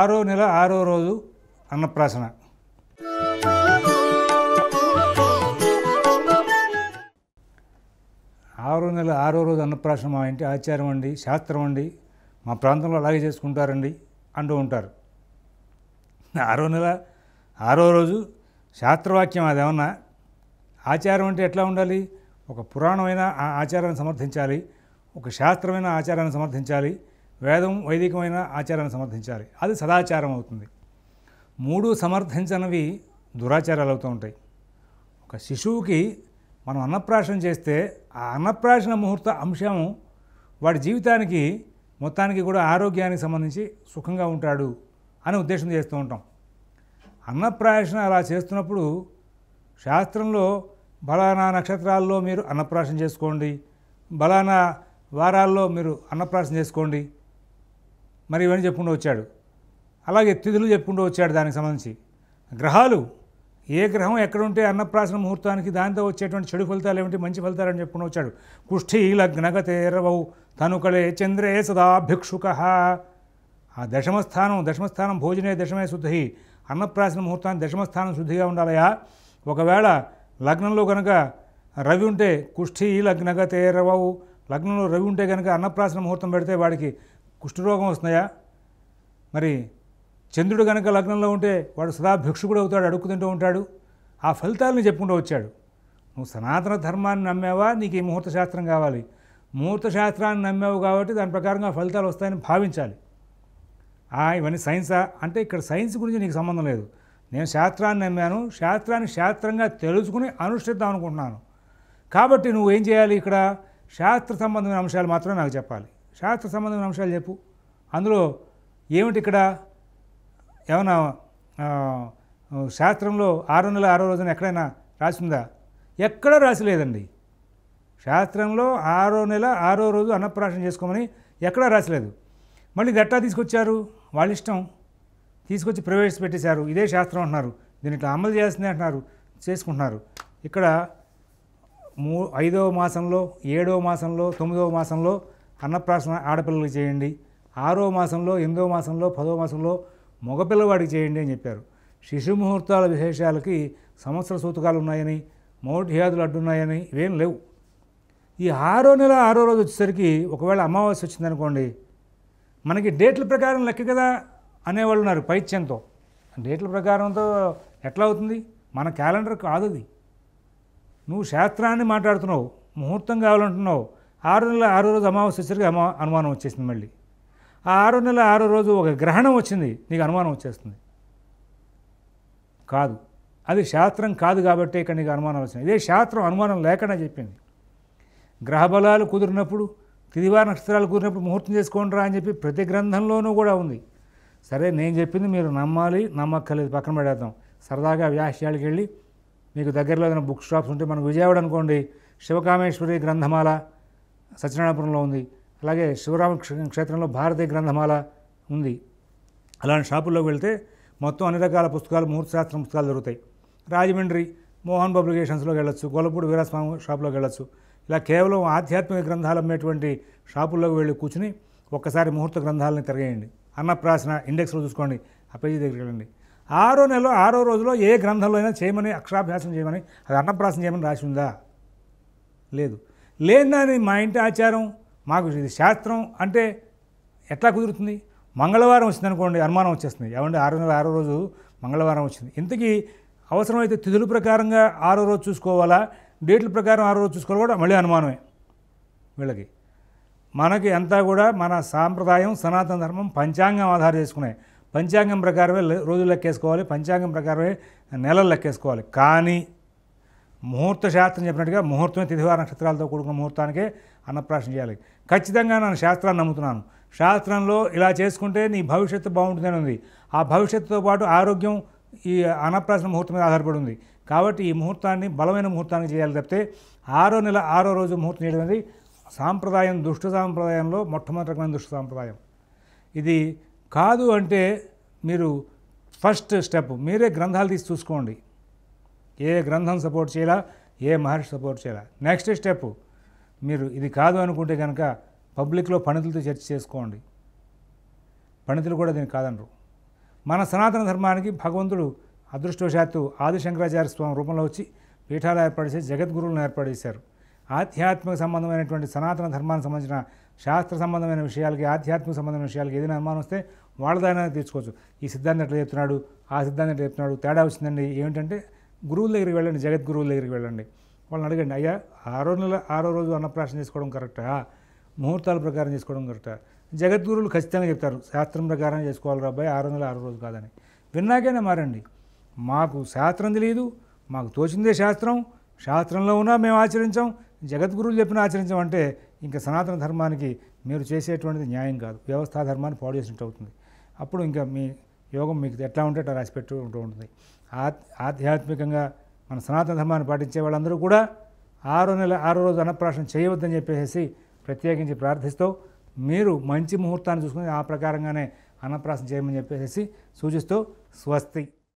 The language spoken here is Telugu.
ఆరో నెల ఆరో రోజు అన్నప్రాసన ఆరో నెల ఆరో రోజు అన్నప్రాసన మా ఇంటి ఆచారం అండి శాస్త్రం అండి మా ప్రాంతంలో అలాగే చేసుకుంటారండి అంటూ ఉంటారు ఆరో నెల ఆరో రోజు శాస్త్రవాక్యం అదేమన్నా ఆచారం అంటే ఎట్లా ఉండాలి ఒక పురాణమైన ఆచారాన్ని సమర్థించాలి ఒక శాస్త్రమైన ఆచారాన్ని సమర్థించాలి వేదం వైదికమైన ఆచారాన్ని సమర్థించాలి అది సదాచారం అవుతుంది మూడు సమర్థించనివి దురాచారాలు అవుతూ ఉంటాయి ఒక శిశువుకి మనం అన్నప్రాశనం చేస్తే ఆ అన్నప్రాశన ముహూర్త అంశం వాడి జీవితానికి మొత్తానికి కూడా ఆరోగ్యానికి సంబంధించి సుఖంగా ఉంటాడు అనే ఉద్దేశం చేస్తూ ఉంటాం అన్నప్రాశన అలా చేస్తున్నప్పుడు శాస్త్రంలో బలానా నక్షత్రాల్లో మీరు అన్నప్రాశనం చేసుకోండి బలానా వారాల్లో మీరు అన్నప్రాశనం చేసుకోండి మరి ఇవన్నీ చెప్పుకుంటూ వచ్చాడు అలాగే తిథులు చెప్పుకుంటూ వచ్చాడు దానికి సంబంధించి గ్రహాలు ఏ గ్రహం ఎక్కడుంటే అన్నప్రాసన ముహూర్తానికి దానితో వచ్చేటువంటి చెడు ఫలితాలు ఏమిటి మంచి ఫలితాలు అని చెప్పుకుంటూ వచ్చాడు కుష్ఠి లగ్నగతేరవౌ తనుకలే చంద్రే సదాభిక్షుక ఆ దశమస్థానం దశమస్థానం భోజనే దశమే శుద్ధి అన్నప్రాసన ముహూర్తాన్ని దశమస్థానం శుద్ధిగా ఉండాలయా ఒకవేళ లగ్నంలో కనుక రవి ఉంటే కుష్ఠి లగ్నగతేరవౌ లగ్నంలో రవి ఉంటే కనుక అన్నప్రాసన ముహూర్తం పెడితే వాడికి కుష్ఠరోగం వస్తున్నాయా మరి చంద్రుడు కనుక లగ్నంలో ఉంటే వాడు సదా భిక్షుకుడు అవుతాడు అడుక్కుతుంటూ ఉంటాడు ఆ ఫలితాలను చెప్పుకుంటూ వచ్చాడు నువ్వు సనాతన ధర్మాన్ని నమ్మావా నీకు ఈ ముహూర్త శాస్త్రం కావాలి ముహూర్త శాస్త్రాన్ని నమ్మావు కాబట్టి దాని ప్రకారంగా ఫలితాలు వస్తాయని భావించాలి ఆ ఇవన్నీ సైన్సా అంటే ఇక్కడ సైన్స్ గురించి నీకు సంబంధం లేదు నేను శాస్త్రాన్ని నమ్మాను శాస్త్రాన్ని శాస్త్రంగా తెలుసుకుని అనుష్ఠిద్దాం అనుకుంటున్నాను కాబట్టి నువ్వు ఏం చేయాలి ఇక్కడ శాస్త్ర సంబంధమైన అంశాలు మాత్రమే నాకు చెప్పాలి శాస్త్ర సంబంధమైన అంశాలు చెప్పు అందులో ఏమిటి ఇక్కడ ఏమైనా శాస్త్రంలో ఆరు నెలల ఆరో రోజున ఎక్కడైనా రాసిందా ఎక్కడా రాసిలేదండి శాస్త్రంలో ఆరో నెల ఆరో రోజు అన్నప్రాశనం చేసుకోమని ఎక్కడా రాసలేదు మళ్ళీ గట్టా తీసుకొచ్చారు వాళ్ళ ఇష్టం తీసుకొచ్చి ప్రవేశపెట్టేశారు ఇదే శాస్త్రం అంటున్నారు దీని ఇట్లా అమలు చేస్తుంది అంటున్నారు చేసుకుంటున్నారు ఇక్కడ మూ ఐదవ మాసంలో ఏడవ మాసంలో తొమ్మిదవ మాసంలో అన్నప్రాసన ఆడపిల్లలకి చేయండి ఆరో మాసంలో ఎనిమిదో మాసంలో పదో మాసంలో మగపిల్లవాడికి చేయండి అని చెప్పారు శిశుముహూర్తాల విశేషాలకి సంవత్సర సూతకాలు ఉన్నాయని మౌఢ్యాదులు అడ్డున్నాయని ఇవేం లేవు ఈ ఆరో నెల ఆరో రోజు వచ్చేసరికి ఒకవేళ అమావాస్య వచ్చిందనుకోండి మనకి డేట్ల ప్రకారం లెక్క కదా అనేవాళ్ళు ఉన్నారు పైత్యంతో డేట్ల ప్రకారంతో ఎట్లా అవుతుంది మన క్యాలెండర్ కాదు అది నువ్వు శాస్త్రాన్ని మాట్లాడుతున్నావు ముహూర్తం కావాలంటున్నావు ఆరు నెలల ఆరో రోజు అమావాస్య వచ్చేసరికి అమా అనుమానం వచ్చేసింది మళ్ళీ ఆ ఆరో నెలల ఆరో రోజు ఒక గ్రహణం వచ్చింది నీకు అనుమానం వచ్చేస్తుంది కాదు అది శాస్త్రం కాదు కాబట్టి ఇక్కడ నీకు అనుమానం వచ్చింది ఇదే శాస్త్రం అనుమానం లేకుండా చెప్పింది గ్రహబలాలు కుదిరినప్పుడు తిదివార నక్షత్రాలు కుదిరినప్పుడు ముహూర్తం చేసుకోండి రా అని చెప్పి ప్రతి గ్రంథంలోనూ కూడా ఉంది సరే నేను చెప్పింది మీరు నమ్మాలి నమ్మక్కర్లేదు పక్కన పడేద్దాం సరదాగా వ్యాఖ్యాలకి వెళ్ళి మీకు దగ్గరలో ఏదైనా బుక్ షాప్స్ ఉంటే మనకు విజయవాడ అనుకోండి శివకామేశ్వరి గ్రంథమాల సత్యనారాయణపురంలో ఉంది అలాగే శివరామ క్షేత్రంలో భారతీయ గ్రంథమాల ఉంది అలాంటి షాపుల్లోకి వెళ్తే మొత్తం అన్ని రకాల పుస్తకాలు ముహూర్తశాస్త్రం పుస్తకాలు దొరుకుతాయి రాజమండ్రి మోహన్ పబ్లికేషన్స్లోకి వెళ్ళొచ్చు గొల్లపూడి వీరస్వామి షాప్లోకి వెళ్ళొచ్చు ఇలా కేవలం ఆధ్యాత్మిక గ్రంథాలు అమ్మేటువంటి షాపుల్లోకి వెళ్ళి కూర్చుని ఒక్కసారి ముహూర్త గ్రంథాలని తిరగేయండి అన్నప్రాసన ఇండెక్స్లో చూసుకోండి ఆ పేజీ దగ్గరికి వెళ్ళండి ఆరో నెలలో ఆరో రోజులో ఏ గ్రంథంలో అయినా చేయమని అక్షరాభ్యాసం చేయమని అది అన్నప్రాసం చేయమని రాసి ఉందా లేదు లేదని మా ఇంటి ఆచారం మాకు ఇది శాస్త్రం అంటే ఎట్లా కుదురుతుంది మంగళవారం వచ్చింది అనుకోండి అనుమానం వచ్చేస్తుంది ఏమంటే ఆరున్నర ఆరో రోజు మంగళవారం వచ్చింది ఇంతకీ అవసరమైతే తిథుల ప్రకారంగా ఆరో రోజు చూసుకోవాలా డేట్ల ప్రకారం ఆరో రోజు చూసుకోవాలి కూడా మళ్ళీ అనుమానమే వీళ్ళకి మనకి అంతా కూడా మన సాంప్రదాయం సనాతన ధర్మం పంచాంగం ఆధారం చేసుకున్నాయి పంచాంగం ప్రకారమే రోజులు లెక్కేసుకోవాలి పంచాంగం ప్రకారమే నెలలు లెక్కేసుకోవాలి కానీ ముహూర్త శాస్త్రం చెప్పినట్టుగా ముహూర్తమే తిథివార నక్షత్రాలతో కూడుకున్న ముహూర్తానికే అన్నప్రాశన చేయాలి ఖచ్చితంగా నేను శాస్త్రాన్ని నమ్ముతున్నాను శాస్త్రంలో ఇలా చేసుకుంటే నీ భవిష్యత్తు బాగుంటుందని ఉంది ఆ భవిష్యత్తుతో పాటు ఆరోగ్యం ఈ అన్నప్రాసన ముహూర్తం మీద ఆధారపడి ఉంది కాబట్టి ఈ ముహూర్తాన్ని బలమైన ముహూర్తానికి చేయాలి తప్పితే ఆరో నెల ఆరో రోజు ముహూర్తం చేయడం అనేది సాంప్రదాయం దుష్ట సాంప్రదాయంలో మొట్టమొదటి రకమైన దుష్ట సాంప్రదాయం ఇది కాదు అంటే మీరు ఫస్ట్ స్టెప్ మీరే గ్రంథాలు తీసి చూసుకోండి ఏ గ్రంథం సపోర్ట్ చేయాలా ఏ మహర్షి సపోర్ట్ చేయాలా నెక్స్ట్ స్టెప్ మీరు ఇది కాదు అనుకుంటే కనుక పబ్లిక్లో పండితులతో చర్చ చేసుకోండి పండితులు కూడా దీన్ని కాదనరు మన సనాతన ధర్మానికి భగవంతుడు అదృష్టవశాత్తు ఆదిశంకరాచార్య స్వామి రూపంలో వచ్చి పీఠాలు ఏర్పాటు చేసి జగద్గురువులను ఏర్పాటు చేశారు ఆధ్యాత్మిక సంబంధమైనటువంటి సనాతన ధర్మానికి సంబంధించిన శాస్త్ర సంబంధమైన విషయాలకి ఆధ్యాత్మిక సంబంధమైన విషయాలకి ఏదైనా అనుమానం వస్తే వాళ్ళ దాని తీర్చుకోవచ్చు ఈ సిద్ధాంతం ఎట్లా చెప్తున్నాడు ఆ సిద్ధాంతం ఎట్లా చెప్తున్నాడు తేడా వచ్చిందండి ఏమిటంటే గురువుల దగ్గరికి వెళ్ళండి జగద్గురువుల దగ్గరికి వెళ్ళండి వాళ్ళని అడగండి అయ్యా ఆరో నెల ఆరో రోజు అన్నప్రాసన చేసుకోవడం కరెక్టా ముహూర్తాల ప్రకారం చేసుకోవడం కరెక్టా జగద్గురువులు ఖచ్చితంగా చెప్తారు శాస్త్రం ప్రకారం చేసుకోవాలి రాబాయి ఆరో నెల ఆరో రోజు కాదని విన్నాకైనా మారండి మాకు శాస్త్రం తెలియదు మాకు తోచిందే శాస్త్రం శాస్త్రంలో ఉన్నా మేము ఆచరించాం జగద్గురువులు చెప్పిన ఆచరించాం అంటే ఇంకా సనాతన ధర్మానికి మీరు చేసేటువంటిది న్యాయం కాదు వ్యవస్థా ధర్మాన్ని పాడు చేసినట్టు అవుతుంది అప్పుడు ఇంకా మీ యోగం మీకు ఎట్లా ఉంటే అట్లా రాసిపెట్టు ఉంటూ ఉంటుంది ఆధ్యాత్మికంగా మన సనాతన ధర్మాన్ని పాటించే వాళ్ళందరూ కూడా ఆరో నెల ఆరో రోజు అన్నప్రాసం చేయవద్దని చెప్పేసి ప్రత్యేకించి ప్రార్థిస్తూ మీరు మంచి ముహూర్తాన్ని చూసుకుని ఆ ప్రకారంగానే అన్నప్రాసం చేయమని చెప్పేసి సూచిస్తూ స్వస్తి